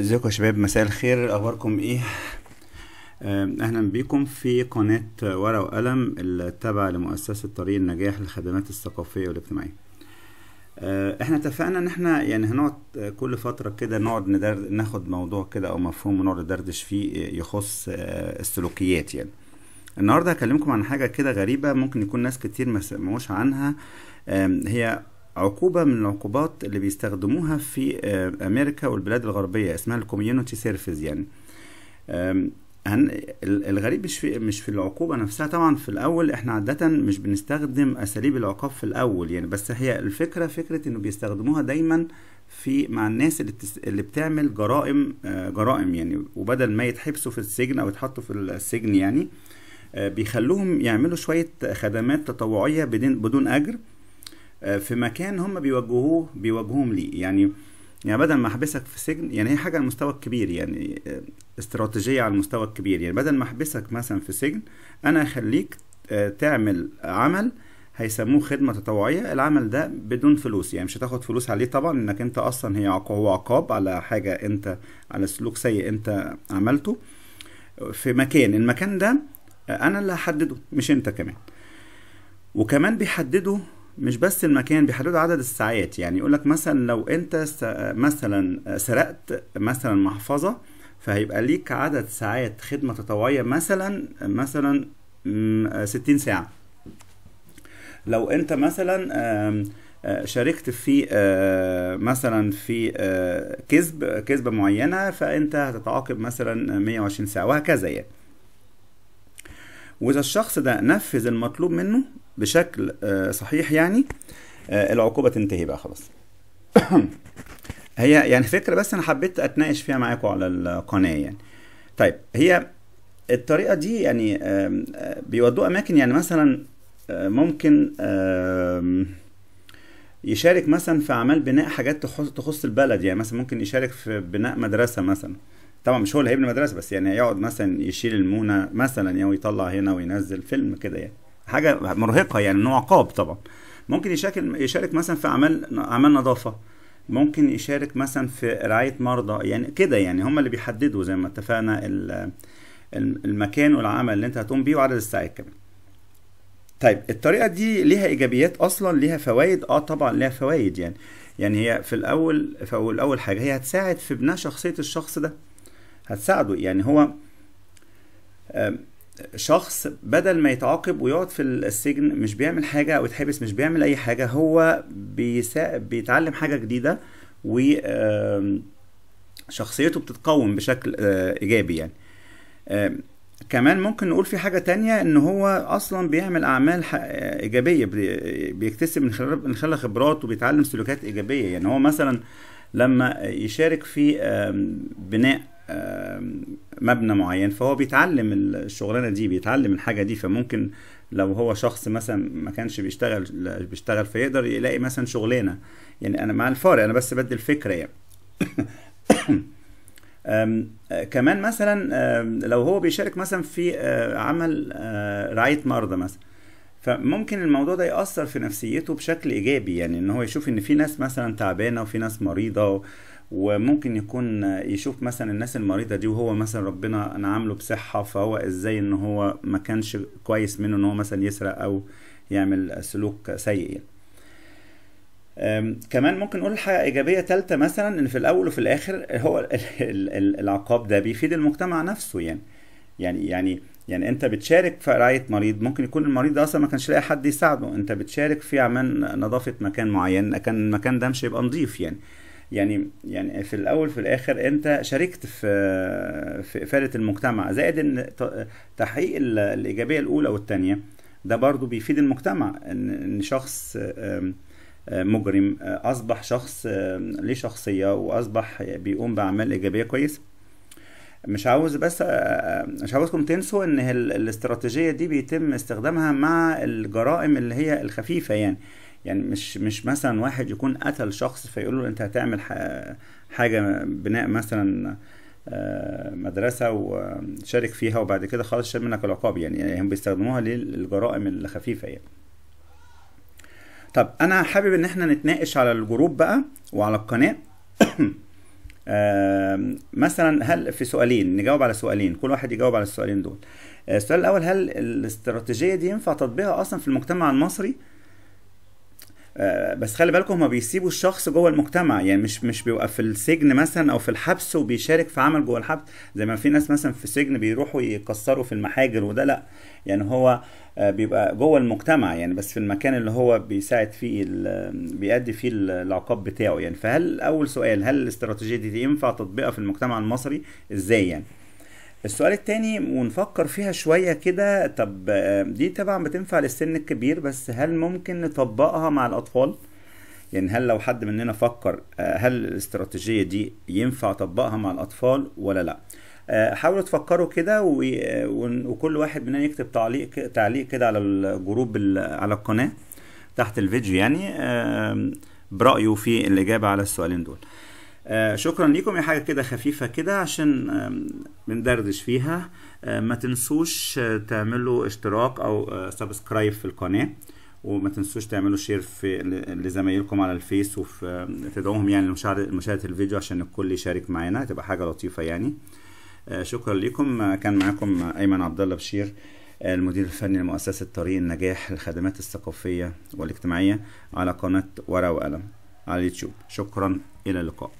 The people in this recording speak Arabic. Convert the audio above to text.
ازيكم يا شباب مساء الخير اخباركم ايه اهلا بيكم في قناة ورقة وقلم التابعة لمؤسسة طريق النجاح للخدمات الثقافية والاجتماعية آه، احنا اتفقنا ان احنا يعني هنقعد كل فترة كده نقعد ندرد ناخد موضوع كده او مفهوم ونقعد ندردش فيه آه، يخص آه، السلوكيات يعني النهارده هكلمكم عن حاجة كده غريبة ممكن يكون ناس كتير ما سمعوش عنها هي عقوبة من العقوبات اللي بيستخدموها في آه، أمريكا والبلاد الغربية اسمها الكوميونتي سيرفيس يعني هن الغريب مش في مش في العقوبة نفسها طبعا في الأول احنا عادة مش بنستخدم أساليب العقاب في الأول يعني بس هي الفكرة فكرة إنه بيستخدموها دايما في مع الناس اللي, اللي بتعمل جرائم آه، جرائم يعني وبدل ما يتحبسوا في السجن أو يتحطوا في السجن يعني آه، بيخلوهم يعملوا شوية خدمات تطوعية بدون بدون أجر آه، في مكان هم بيوجهوه بيوجهوهم ليه يعني يعني بدل ما احبسك في سجن يعني هي حاجه على المستوى الكبير يعني آه، استراتيجيه على المستوى الكبير يعني بدل ما احبسك مثلا في سجن انا اخليك آه، تعمل عمل هيسموه خدمه تطوعيه العمل ده بدون فلوس يعني مش هتاخد فلوس عليه طبعا انك انت اصلا هي هو عقاب على حاجه انت على سلوك سيء انت عملته في مكان المكان ده انا اللي هحدده مش انت كمان وكمان بيحددوا مش بس المكان بيحددوا عدد الساعات يعني يقول لك مثلا لو انت مثلا سرقت مثلا محفظه فهيبقى ليك عدد ساعات خدمه تطوعيه مثلا مثلا 60 ساعه لو انت مثلا شاركت في مثلا في كذب كذبه معينه فانت هتتعاقب مثلا 120 ساعه وهكذا يعني واذا الشخص ده نفذ المطلوب منه بشكل آه، صحيح يعني آه، العقوبه تنتهي بقى خلاص هي يعني فكره بس انا حبيت اتناقش فيها معاكم على القناه يعني طيب هي الطريقه دي يعني آه، بيودوا اماكن يعني مثلا ممكن يشارك مثلا في اعمال بناء حاجات تخص البلد يعني مثلا ممكن يشارك في بناء مدرسه مثلا طبعا مش هو اللي هيبني مدرسه بس يعني يقعد مثلا يشيل المونه مثلا يعني ويطلع هنا وينزل فيلم كده يعني حاجه مرهقه يعني انه عقاب طبعا ممكن يشارك يشارك مثلا في اعمال اعمال نظافه ممكن يشارك مثلا في رعايه مرضى يعني كده يعني هم اللي بيحددوا زي ما اتفقنا المكان والعمل اللي انت هتقوم بيه وعدد الساعات كمان طيب الطريقه دي ليها ايجابيات اصلا ليها فوائد اه طبعا ليها فوائد يعني يعني هي في الاول فاول اول حاجه هي هتساعد في بناء شخصيه الشخص ده هتساعده يعني هو شخص بدل ما يتعاقب ويقعد في السجن مش بيعمل حاجة أو يتحبس مش بيعمل أي حاجة هو بيسا... بيتعلم حاجة جديدة وشخصيته بتتقوم بشكل آه، إيجابي يعني كمان ممكن نقول في حاجة تانية إن هو أصلا بيعمل أعمال إيجابية بيكتسب من خلال من خلال خبرات وبيتعلم سلوكات إيجابية يعني هو مثلا لما يشارك في بناء مبنى معين فهو بيتعلم الشغلانه دي بيتعلم الحاجه دي فممكن لو هو شخص مثلا ما كانش بيشتغل بيشتغل فيقدر يلاقي مثلا شغلانه يعني انا مع الفار انا بس بدي الفكره يعني كمان مثلا لو هو بيشارك مثلا في آه، عمل آه، رعايه مرضى مثلا فممكن الموضوع ده يأثر في نفسيته بشكل إيجابي يعني إن هو يشوف إن في ناس مثلا تعبانة وفي ناس مريضة وممكن يكون يشوف مثلا الناس المريضة دي وهو مثلا ربنا انعم بصحة فهو ازاي ان هو ما كانش كويس منه ان هو مثلا يسرق او يعمل سلوك سيء يعني. كمان ممكن نقول حاجة إيجابية تالتة مثلا إن في الأول وفي الآخر هو العقاب ده بيفيد المجتمع نفسه يعني يعني يعني يعني أنت بتشارك في رعاية مريض ممكن يكون المريض ده أصلا ما كانش لاقي حد يساعده أنت بتشارك في عمل نظافة مكان معين كان المكان ده مش هيبقى نظيف يعني يعني يعني في الاول في الاخر انت شاركت في في افاده المجتمع زائد ان تحقيق الايجابيه الاولى والثانيه ده برضو بيفيد المجتمع ان شخص مجرم آه، اصبح شخص ليه شخصيه واصبح بيقوم باعمال ايجابيه كويسه مش عاوز بس آه، مش عاوزكم تنسوا ان الاستراتيجيه دي بيتم استخدامها مع الجرائم اللي هي الخفيفه يعني يعني مش مش مثلا واحد يكون قتل شخص فيقول له انت هتعمل حاجه بناء مثلا آه، مدرسه وشارك فيها وبعد كده خلاص شال منك العقاب يعني, يعني هم بيستخدموها للجرائم الخفيفه يعني طب انا حابب ان احنا نتناقش على الجروب بقى وعلى القناه آه، مثلا هل في سؤالين نجاوب على سؤالين كل واحد يجاوب على السؤالين دول السؤال الاول هل الاستراتيجيه دي ينفع تطبيقها اصلا في المجتمع المصري آه، بس خلي بالكم هما بيسيبوا الشخص جوه المجتمع يعني مش مش بيبقى في السجن مثلا او في الحبس وبيشارك في عمل جوه الحبس زي ما في ناس مثلا في السجن بيروحوا يكسروا في المحاجر وده لا يعني هو آه، بيبقى جوه المجتمع يعني بس في المكان اللي هو بيساعد فيه بيأدي فيه العقاب بتاعه يعني فهل اول سؤال هل الاستراتيجيه دي ينفع تطبيقها في المجتمع المصري ازاي يعني السؤال التاني ونفكر فيها شوية كده طب آه، دي طبعا بتنفع للسن الكبير بس هل ممكن نطبقها مع الأطفال؟ يعني هل لو حد مننا فكر آه، هل الاستراتيجية دي ينفع أطبقها مع الأطفال ولا لأ؟ آه، حاولوا تفكروا كده وكل واحد مننا يكتب تعليق تعليق كده على الجروب على القناة تحت الفيديو يعني برأيه في الإجابة على السؤالين دول. آه، شكرا لكم يا حاجه كده خفيفه كده عشان بندردش فيها آه، ما تنسوش آه، تعملوا اشتراك او سبسكرايب في القناه وما تنسوش تعملوا شير في لزمايلكم على الفيس وفي تدعوهم يعني لمشاهده الفيديو عشان الكل يشارك معانا هتبقى حاجه لطيفه يعني شكرا لكم كان معاكم ايمن عبد الله بشير المدير الفني لمؤسسة طريق النجاح للخدمات الثقافية والاجتماعية على قناة ورقة وقلم على اليوتيوب شكرا إلى اللقاء